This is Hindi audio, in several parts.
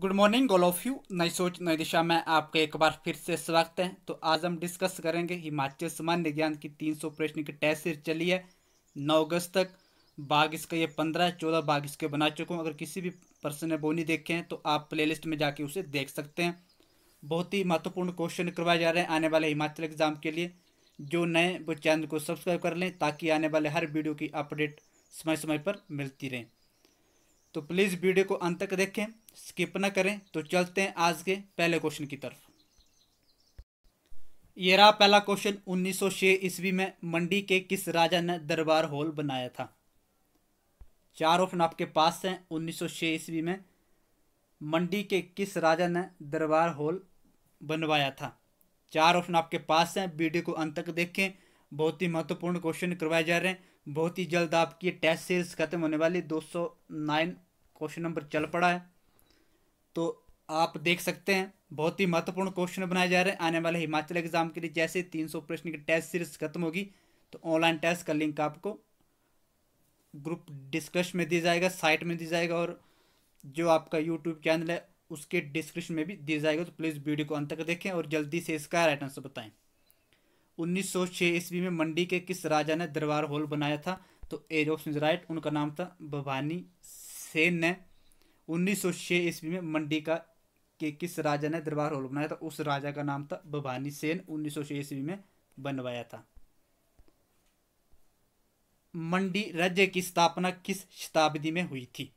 good morning all of you नई सोच नई दिशा में आपका एक बार फिर से स्वागत है तो आज हम डिस्कस करेंगे हिमाचल सामान्य ज्ञान की 300 प्रश्न की टेस्ट सीरीज चली है 9 अगस्त तक भाग इसका ये 15 14 भाग इसके बना चुका हूँ अगर किसी भी पर्सन ने वो नहीं देखे हैं तो आप प्लेलिस्ट में जाके उसे देख सकते हैं बहुत ही महत्वपूर्ण क्वेश्चन करवाए जा रहे हैं आने वाले हिमाचल एग्जाम के लिए जो नए वो चैनल को सब्सक्राइब कर लें ताकि आने वाले हर वीडियो की अपडेट समय समय पर मिलती रहे तो प्लीज़ वीडियो को अंत तक देखें स्किप ना करें तो चलते हैं आज के पहले क्वेश्चन की तरफ ये रहा पहला क्वेश्चन छह ईस्वी में मंडी के किस राजा ने दरबार हॉल बनाया था चार ऑप्शन आपके पास हैं छह ईस्वी में मंडी के किस राजा ने दरबार हॉल बनवाया था चार ऑप्शन आपके पास हैं वीडियो को अंत तक देखें बहुत ही महत्वपूर्ण क्वेश्चन करवाए जा रहे हैं बहुत ही जल्द आपकी टेस्ट सीरीज खत्म होने वाली 209 क्वेश्चन नंबर चल पड़ा है तो आप देख सकते हैं बहुत ही महत्वपूर्ण क्वेश्चन बनाए जा रहे हैं आने वाले हिमाचल एग्जाम के लिए जैसे तीन सौ प्रश्न की टेस्ट सीरीज खत्म होगी तो ऑनलाइन टेस्ट का लिंक आपको ग्रुप डिस्कश में दिया जाएगा साइट में दिया जाएगा और जो आपका यूट्यूब चैनल है उसके डिस्क्रिप्शन में भी दिया जाएगा तो प्लीज़ वीडियो को अंत तक देखें और जल्दी से इसका राइट आंसर बताएं 1906 ईस्वी में मंडी के किस राजा ने दरबार हॉल बनाया था तो एरोक्स राइट उनका नाम था भवानी सेन ने उन्नीस सौ छह ईस्वी में मंडी का के किस राजा ने दरबार हॉल बनाया था उस राजा का नाम था भवानी सेन उन्नीस सौ छह ईस्वी में बनवाया था मंडी राज्य की स्थापना किस शताब्दी में हुई थी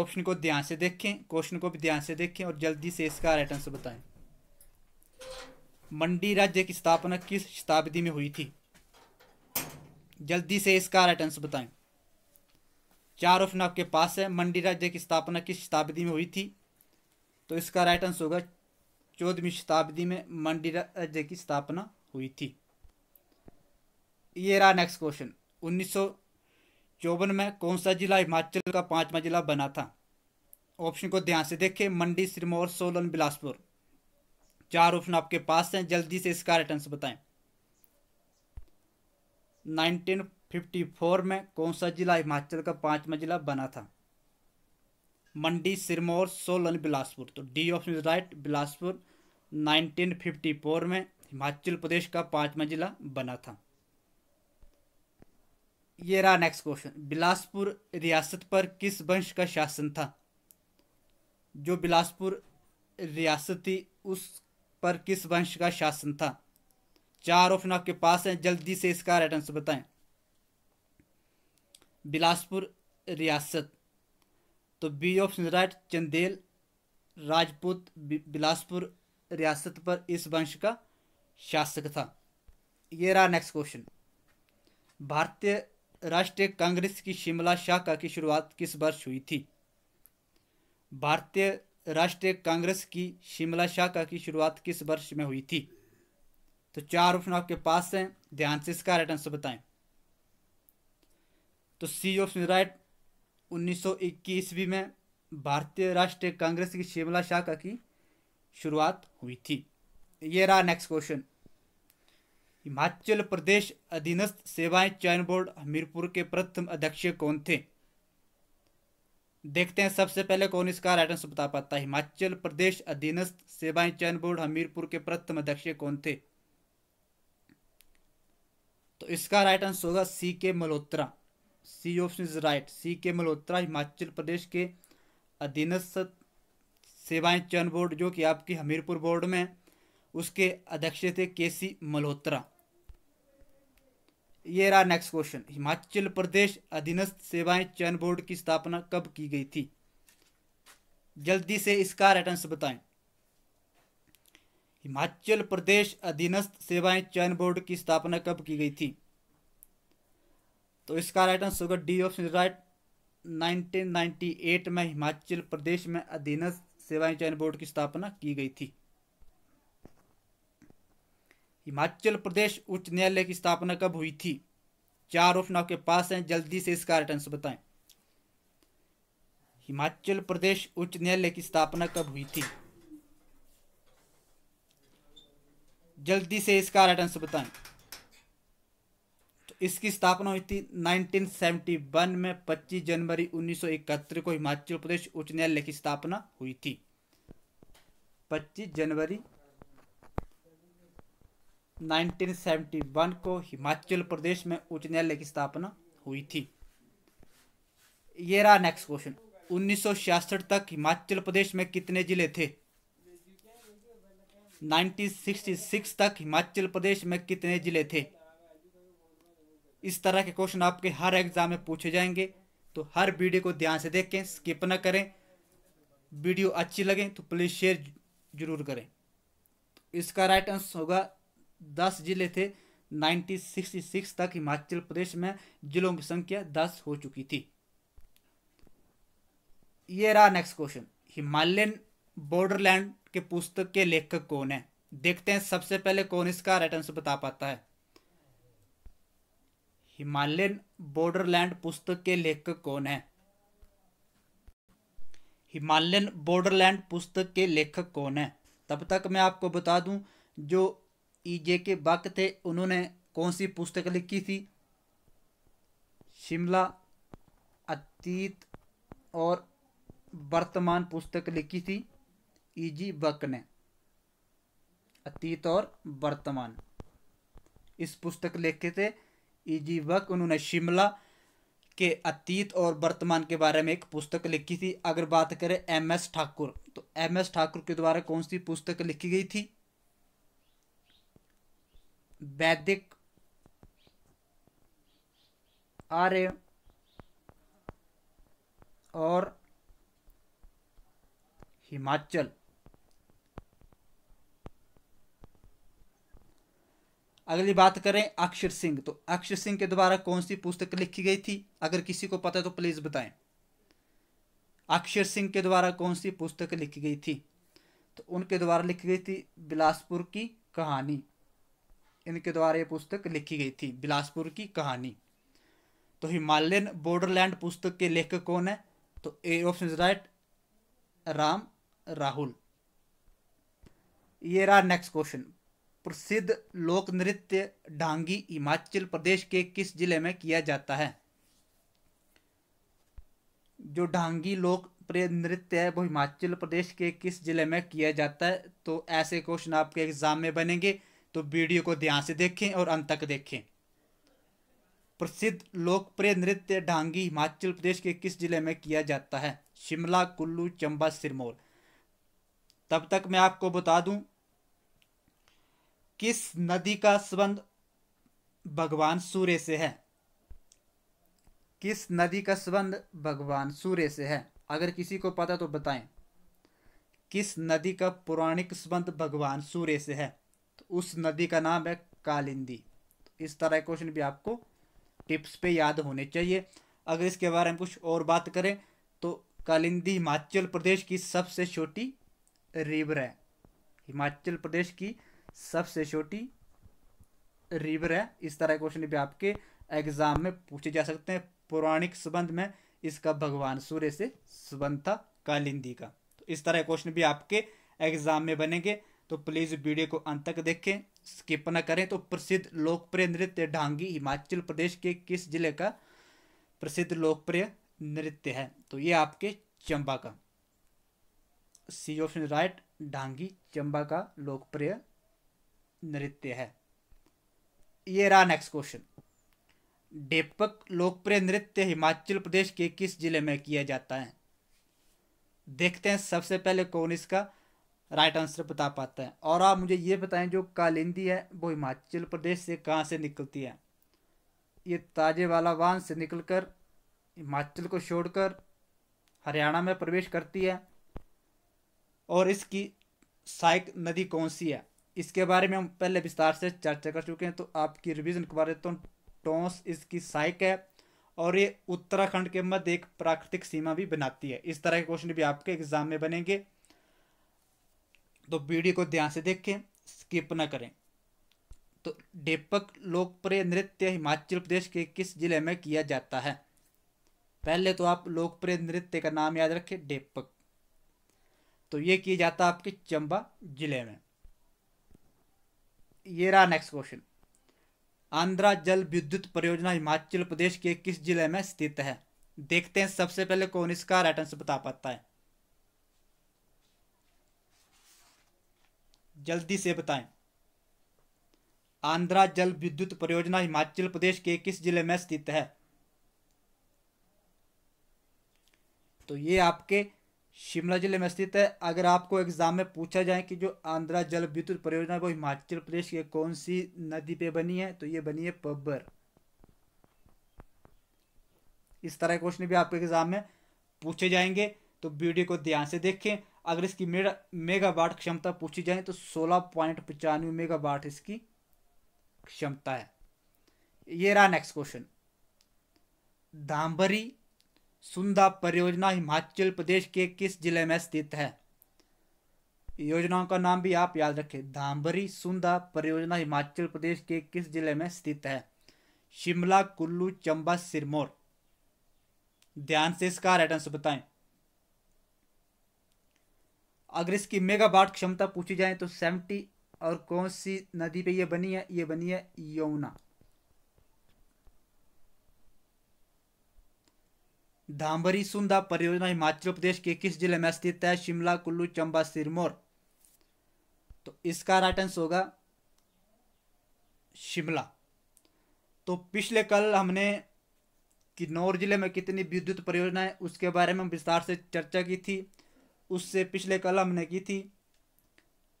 ऑप्शन को ध्यान से देखें क्वेश्चन को भी ध्यान से देखें और जल्दी से इसका राइट आंसर बताएं मंडी राज्य की स्थापना किस शताब्दी में हुई थी जल्दी से इसका राइट आंसर बताएं चार ऑप्शन आपके पास है मंडी राज्य की स्थापना किस शताब्दी में हुई थी तो इसका राइट आंसर होगा चौदहवीं शताब्दी में मंडी राज्य की स्थापना हुई थी ये रहा नेक्स्ट क्वेश्चन उन्नीस चौवन में कौन सा जिला हिमाचल का पांचवा जिला बना था ऑप्शन को ध्यान से देखें मंडी सिरमौर सोलन बिलासपुर चार ऑप्शन आपके पास हैं जल्दी से इसका राइट आंसर बताएं नाइनटीन फोर में कौन सा जिला हिमाचल का पांचवा जिला बना था मंडी सिरमौर सोलन बिलासपुर तो D option is right Bilaspur 1954 में हिमाचल प्रदेश का पांचवा जिला बना था ये रहा नेक्स्ट क्वेश्चन बिलासपुर रियासत पर किस वंश का शासन था जो बिलासपुर रियासत थी उस पर किस वंश का शासन था चार ऑप्शन आपके पास हैं जल्दी से इसका राइट आंसर बताएं बिलासपुर रियासत तो B option right Chandel Rajput Bilaspur रियासत पर इस वंश का शासक था ये रहा नेक्स्ट क्वेश्चन भारतीय राष्ट्रीय कांग्रेस की शिमला शाखा की शुरुआत किस वर्ष हुई थी भारतीय राष्ट्रीय कांग्रेस की शिमला शाखा की शुरुआत किस वर्ष में हुई थी तो चार ऑप्शन आपके पास हैं ध्यान से इसका राइट आंसर बताएं तो सी ऑफ राइट 1921 सौ में भारतीय राष्ट्रीय कांग्रेस की शिमला शाखा की शुरुआत हुई थी ये रहा नेक्स्ट क्वेश्चन हिमाचल प्रदेश अधीनस्थ सेवाएं चयन बोर्ड हमीरपुर के प्रथम अध्यक्ष कौन थे देखते हैं सबसे पहले कौन इसका राइट आंसर बता पाता है हिमाचल प्रदेश अधीनस्थ सेवाएं चयन बोर्ड हमीरपुर के प्रथम अध्यक्ष कौन थे तो इसका राइट आंसर होगा C K Malhotra C option is right C K Malhotra Himachal प्रदेश के अधीनस्थ सेवाएं चयन बोर्ड जो कि आपके हमीरपुर बोर्ड में उसके अध्यक्ष थे के सी मल्होत्रा ये रहा नेक्स्ट क्वेश्चन हिमाचल प्रदेश अधीनस्थ सेवाएं चयन बोर्ड की स्थापना कब की गई थी जल्दी से इसका राइट आंसर बताएं हिमाचल प्रदेश अधीनस्थ सेवाएं चयन बोर्ड की स्थापना कब की गई थी तो इसका राइट आंसर होगा डी ऑप्शन राइट 1998 में हिमाचल प्रदेश में अधीन सेवाएं चयन बोर्ड की स्थापना की गई थी हिमाचल प्रदेश उच्च न्यायालय की स्थापना कब हुई थी चार ऑप्शन आपके पास हैं जल्दी से इसका राइट आंसर बताएं हिमाचल प्रदेश उच्च न्यायालय की स्थापना कब हुई थी जल्दी से इसका राइट आंसर बताएं इसकी स्थापना हुई थी 1971 में 25 जनवरी 1971 को हिमाचल प्रदेश उच्च न्यायालय की स्थापना हुई थी 25 जनवरी 1971 को हिमाचल प्रदेश में उच्च न्यायालय की स्थापना हुई थी ये रहा नेक्स्ट क्वेश्चन उन्नीस तक हिमाचल प्रदेश में कितने जिले थे 1966 तक हिमाचल प्रदेश में कितने जिले थे इस तरह के क्वेश्चन आपके हर एग्ज़ाम में पूछे जाएंगे तो हर वीडियो को ध्यान से देखें स्किप ना करें वीडियो अच्छी लगे तो प्लीज़ शेयर जरूर करें तो इसका राइट आंसर होगा दस जिले थे 1966 तक हिमाचल प्रदेश में जिलों की संख्या दस हो चुकी थी ये रहा नेक्स्ट क्वेश्चन हिमालयन बॉर्डरलैंड के पुस्तक के लेखक कौन है देखते हैं सबसे पहले कौन इसका राइट आंसर बता पाता है हिमालयन बॉर्डरलैंड पुस्तक के लेखक कौन है हिमालयन बॉर्डरलैंड पुस्तक के लेखक कौन है तब तक मैं आपको बता दूं जो ई e जे के बक थे उन्होंने कौन सी पुस्तक लिखी थी शिमला अतीत और वर्तमान पुस्तक लिखी थी ई जी बक ने अतीत और वर्तमान इस पुस्तक लिखे थे जी वक उन्होंने शिमला के अतीत और वर्तमान के बारे में एक पुस्तक लिखी थी अगर बात करें एम एस ठाकुर तो एम एस ठाकुर के द्वारा कौन सी पुस्तक लिखी गई थी वैदिक आर्य और हिमाचल अगली बात करें अक्षर सिंह तो अक्षर सिंह के द्वारा कौन सी पुस्तक लिखी गई थी अगर किसी को पता है तो प्लीज़ बताएं अक्षर सिंह के द्वारा कौन सी पुस्तक लिखी गई थी तो उनके द्वारा लिखी गई थी बिलासपुर की कहानी इनके द्वारा ये पुस्तक लिखी गई थी बिलासपुर की कहानी तो हिमालयन बॉर्डरलैंड पुस्तक के लेखक कौन है तो A option right Ram Rahul ये रहा नेक्स्ट क्वेश्चन प्रसिद्ध लोक नृत्य ढांगी हिमाचल प्रदेश के किस जिले में किया जाता है जो ढांगी लोकप्रिय नृत्य है वो हिमाचल प्रदेश के किस जिले में किया जाता है तो ऐसे क्वेश्चन आपके एग्जाम में बनेंगे तो वीडियो को ध्यान से देखें और अंत तक देखें प्रसिद्ध लोकप्रिय नृत्य ढांगी हिमाचल प्रदेश के किस जिले में किया जाता है शिमला कुल्लू चंबा सिरमौर तब तक मैं आपको बता दूं किस नदी का संबंध भगवान सूर्य से है किस नदी का संबंध भगवान सूर्य से है अगर किसी को पता तो बताएं किस नदी का पौराणिक संबंध भगवान सूर्य से है तो उस नदी का नाम है कालिंदी तो इस तरह क्वेश्चन भी आपको टिप्स पे याद होने चाहिए अगर इसके बारे में कुछ और बात करें तो कालिंदी हिमाचल प्रदेश की सबसे छोटी रिवर है हिमाचल प्रदेश की सबसे छोटी रिवर है इस तरह के क्वेश्चन भी आपके एग्जाम में पूछे जा सकते हैं पौराणिक संबंध में इसका भगवान सूर्य से संबंध था कालिंदी का तो इस तरह के क्वेश्चन भी आपके एग्जाम में बनेंगे तो प्लीज़ वीडियो को अंत तक देखें स्किप ना करें तो प्रसिद्ध लोकप्रिय नृत्य ढांगी हिमाचल प्रदेश के किस जिले का प्रसिद्ध लोकप्रिय नृत्य है तो ये आपके चंबा का C option right Dhangi Chamba का लोकप्रिय नृत्य है ये रहा नेक्स्ट क्वेश्चन डेपक लोकप्रिय नृत्य हिमाचल प्रदेश के किस जिले में किया जाता है देखते हैं सबसे पहले कौन इसका राइट आंसर बता पाता है और आप मुझे ये बताएं जो कालिंदी है वो हिमाचल प्रदेश से कहाँ से निकलती है ये ताजे वाला वाहन से निकलकर हिमाचल को छोड़कर हरियाणा में प्रवेश करती है और इसकी साइक नदी कौन सी है इसके बारे में हम पहले विस्तार से चर्चा कर चुके हैं तो आपकी रिविजन के बारे तो टोंस इसकी साइक है और ये उत्तराखंड के मध्य एक प्राकृतिक सीमा भी बनाती है इस तरह के क्वेश्चन भी आपके एग्जाम में बनेंगे तो वीडियो को ध्यान से देखें स्किप ना करें तो डेपक लोकप्रिय नृत्य हिमाचल प्रदेश के किस जिले में किया जाता है पहले तो आप लोकप्रिय नृत्य का नाम याद रखें डेपक तो ये किया जाता है आपके चंबा जिले में ये रहा नेक्स्ट क्वेश्चन आंध्रा जल विद्युत परियोजना हिमाचल प्रदेश के किस जिले में स्थित है देखते हैं सबसे पहले कौन इसका राइट आंसर बता पाता है जल्दी से बताएं आंध्रा जल विद्युत परियोजना हिमाचल प्रदेश के किस जिले में स्थित है तो ये आपके शिमला जिले में स्थित है अगर आपको एग्जाम में पूछा जाए कि जो आंध्रा जल विद्युत परियोजना वो हिमाचल प्रदेश के कौन सी नदी पे बनी है तो ये बनी है पब्बर इस तरह के क्वेश्चन भी आपके एग्जाम में पूछे जाएंगे तो वीडियो को ध्यान से देखें अगर इसकी मेगा मेगावाट क्षमता पूछी जाए तो सोलह पॉइंट पचानवे मेगावाट इसकी क्षमता है ये रहा नेक्स्ट क्वेश्चन दाम्बरी सुंदा परियोजना हिमाचल प्रदेश के किस जिले में स्थित है योजनाओं का नाम भी आप याद रखें धामबरी सुंदा परियोजना हिमाचल प्रदेश के किस जिले में स्थित है शिमला कुल्लू चंबा सिरमौर ध्यान से इसका राइट आंसर बताएं अगर इसकी मेगावाट क्षमता पूछी जाए तो सेवेंटी और कौन सी नदी पे ये बनी है ये बनी है यमुना धाम्बरी सुंदा परियोजना हिमाचल प्रदेश के किस जिले में स्थित है शिमला कुल्लू चंबा सिरमौर तो इसका राइट आंसर होगा शिमला तो पिछले कल हमने किन्नौर जिले में कितनी विद्युत परियोजनाएं उसके बारे में विस्तार से चर्चा की थी उससे पिछले कल हमने की थी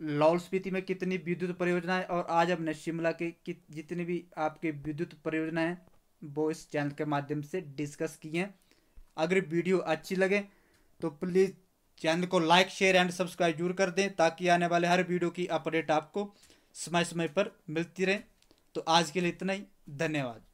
लाहौल स्पीति में कितनी विद्युत परियोजनाएं और आज हमने शिमला के जितनी भी आपके विद्युत परियोजनाएं वो इस चैनल के माध्यम से डिस्कस की हैं अगर वीडियो अच्छी लगे तो प्लीज़ चैनल को लाइक शेयर एंड सब्सक्राइब जरूर कर दें ताकि आने वाले हर वीडियो की अपडेट आपको समय समय पर मिलती रहे तो आज के लिए इतना ही धन्यवाद